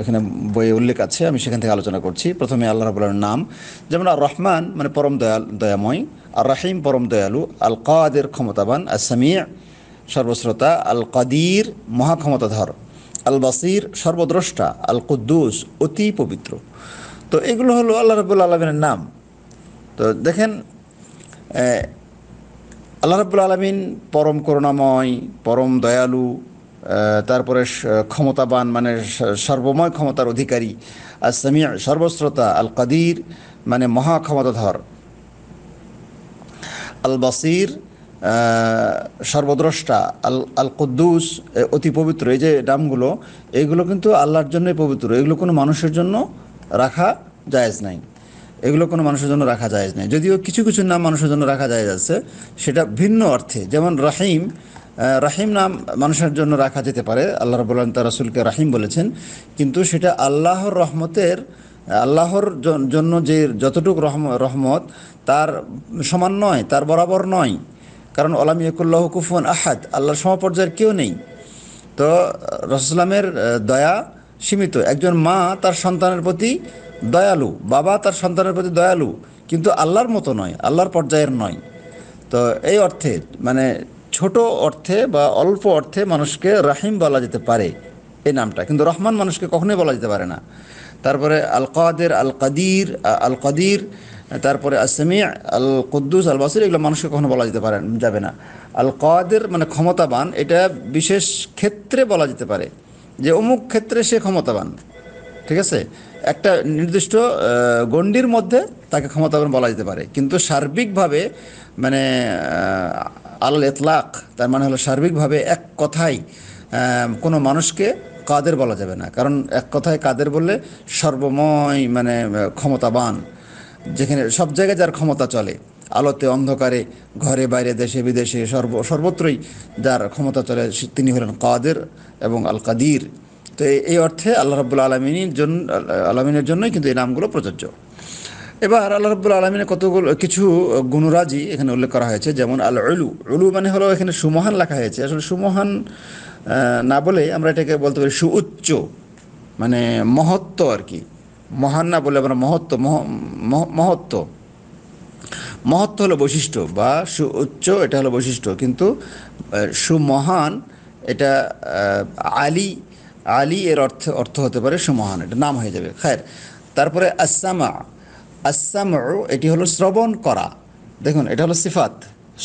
এখানে বইয়ে উল্লেখ আছে আমি সেখান থেকে আলোচনা করছি প্রথমে আল্লাহ রাবুল্লাহর নাম যেমন আর রহমান মানে পরম দয়াল দয়াময় আর রাহিম পরম দয়ালু আল কাদের ক্ষমতাবান আর সামিয়া সর্বশ্রোতা আল কাদির মহাক্ষমতাধর আল বাসির সর্বদ্রষ্টা আল কুদ্দুস অতি পবিত্র তো এগুলো হলো আল্লাহ রবুল্লা আলমিনের নাম তো দেখেন আল্লাহ রবুল্লা আলমিন পরম করুণাময় পরম দয়ালু তারপরে ক্ষমতাবান মানে সর্বময় ক্ষমতার অধিকারী আর সামিয়া সর্বশ্রোতা আল কাদির মানে মহা ক্ষমতাধর আল বাসির সর্বদ্রষ্টা আল আল কদ্দুস অতি পবিত্র এই যে নামগুলো এগুলো কিন্তু আল্লাহর জন্যই পবিত্র এগুলো কোনো মানুষের জন্য রাখা জায়েজ নাই এগুলো কোনো মানুষের জন্য রাখা জায়েজ নাই যদিও কিছু কিছু নাম মানুষের জন্য রাখা যায় আছে সেটা ভিন্ন অর্থে যেমন রাহিম রাহিম নাম মানুষের জন্য রাখা যেতে পারে আল্লাহ রব তার রাসুলকে রাহিম বলেছেন কিন্তু সেটা আল্লাহর রহমতের আল্লাহর জন্য যে যতটুক রহম রহমত তার সমান নয় তার বরাবর নয় কারণ ওলামিয়কুল্লাহ কুফুন আহাদ আল্লাহর সমপর্যায়ের কেউ নেই তো রসুলামের দয়া সীমিত একজন মা তার সন্তানের প্রতি দয়ালু বাবা তার সন্তানের প্রতি দয়ালু কিন্তু আল্লাহর মতো নয় আল্লাহর পর্যায়ের নয় তো এই অর্থে মানে ছোট অর্থে বা অল্প অর্থে মানুষকে রাহিম বলা যেতে পারে এই নামটা কিন্তু রহমান মানুষকে কখনোই বলা যেতে পারে না তারপরে আল কাদের আল কাদির আল কাদির তারপরে আসামি আল কুদ্দুস আল বাসির এগুলো মানুষকে কখনো বলা যেতে পারে যাবে না আল কাদের মানে ক্ষমতাবান এটা বিশেষ ক্ষেত্রে বলা যেতে পারে যে অমুক ক্ষেত্রে সে ক্ষমতাবান ঠিক আছে একটা নির্দিষ্ট গণ্ডির মধ্যে তাকে ক্ষমতাবান বলা যেতে পারে কিন্তু সার্বিকভাবে মানে আলাল এতলাক তার মানে হলো সার্বিকভাবে এক কথাই কোনো মানুষকে কাদের বলা যাবে না কারণ এক কথায় কাদের বললে সর্বময় মানে ক্ষমতাবান যেখানে সব জায়গায় যার ক্ষমতা চলে আলোতে অন্ধকারে ঘরে বাইরে দেশে বিদেশে সর্ব সর্বত্রই যার ক্ষমতা চলে তিনি হলেন কাদের এবং আল কাদির তো এই অর্থে আল্লাহ রাবুল আলমিনীর জন্য আলমিনের জন্যই কিন্তু এই নামগুলো প্রযোজ্য এবার আল্লাহ রব্বুল আলমিনের কতগুলো কিছু গুণরাজি এখানে উল্লেখ করা হয়েছে যেমন আল উলু উলু মানে হলো এখানে সুমহান লেখা হয়েছে আসলে সুমহান না বলে আমরা এটাকে বলতে পারি সুউচ্চ মানে মহত্ব আর কি মহান না বলে আমরা মহত্ব মহত্ব মহত্ব হলো বৈশিষ্ট্য বা সুউচ্চ এটা হলো বৈশিষ্ট্য কিন্তু সুমহান এটা আলী আলী এর অর্থ অর্থ হতে পারে সুমহান এটা নাম হয়ে যাবে খায়ের তারপরে আসামা আসাম এটি হলো শ্রবণ করা দেখুন এটা হলো সিফাত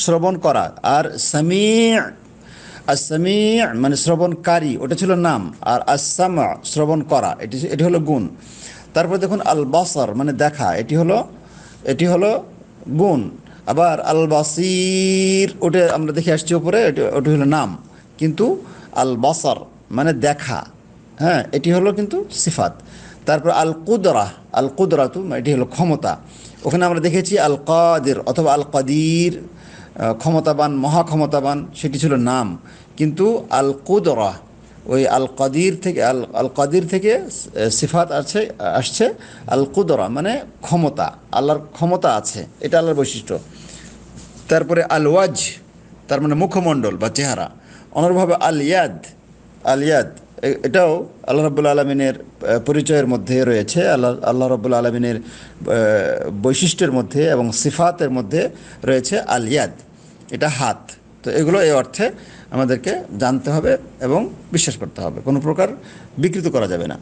শ্রবণ করা আর সামি আসামি মানে শ্রবণকারী ওটা ছিল নাম আর আসাম শ্রবণ করা এটি এটি হলো গুণ তারপর দেখুন আল বাসর মানে দেখা এটি হলো এটি হলো গুণ আবার আল বাসির ওটা আমরা দেখে আসছি ওপরে ওটা হলো নাম কিন্তু আল বাসর মানে দেখা হ্যাঁ এটি হলো কিন্তু সিফাত তারপর আল কুদরা আল তু মানে এটি হলো ক্ষমতা ওখানে আমরা দেখেছি আল কাদের অথবা আল কাদির ক্ষমতাবান মহাক্ষমতাবান সেটি ছিল নাম কিন্তু আল কুদরা ওই আল কাদির থেকে আল আল কাদির থেকে সিফাত আছে আসছে আল কুদরা মানে ক্ষমতা আল্লাহর ক্ষমতা আছে এটা আল্লাহর বৈশিষ্ট্য তারপরে আল ওয়াজ তার মানে মুখমণ্ডল বা চেহারা অনুরভাবে আল ইয়াদ আলিয়াদ এটাও আল্লাহ রব্বুল আলমিনের পরিচয়ের মধ্যে রয়েছে আল্লাহ আল্লাহ রব্বুল আলমিনের বৈশিষ্ট্যের মধ্যে এবং সিফাতের মধ্যে রয়েছে আলিয়াদ এটা হাত তো এগুলো এই অর্থে আমাদেরকে জানতে হবে এবং বিশ্বাস করতে হবে কোনো প্রকার বিকৃত করা যাবে না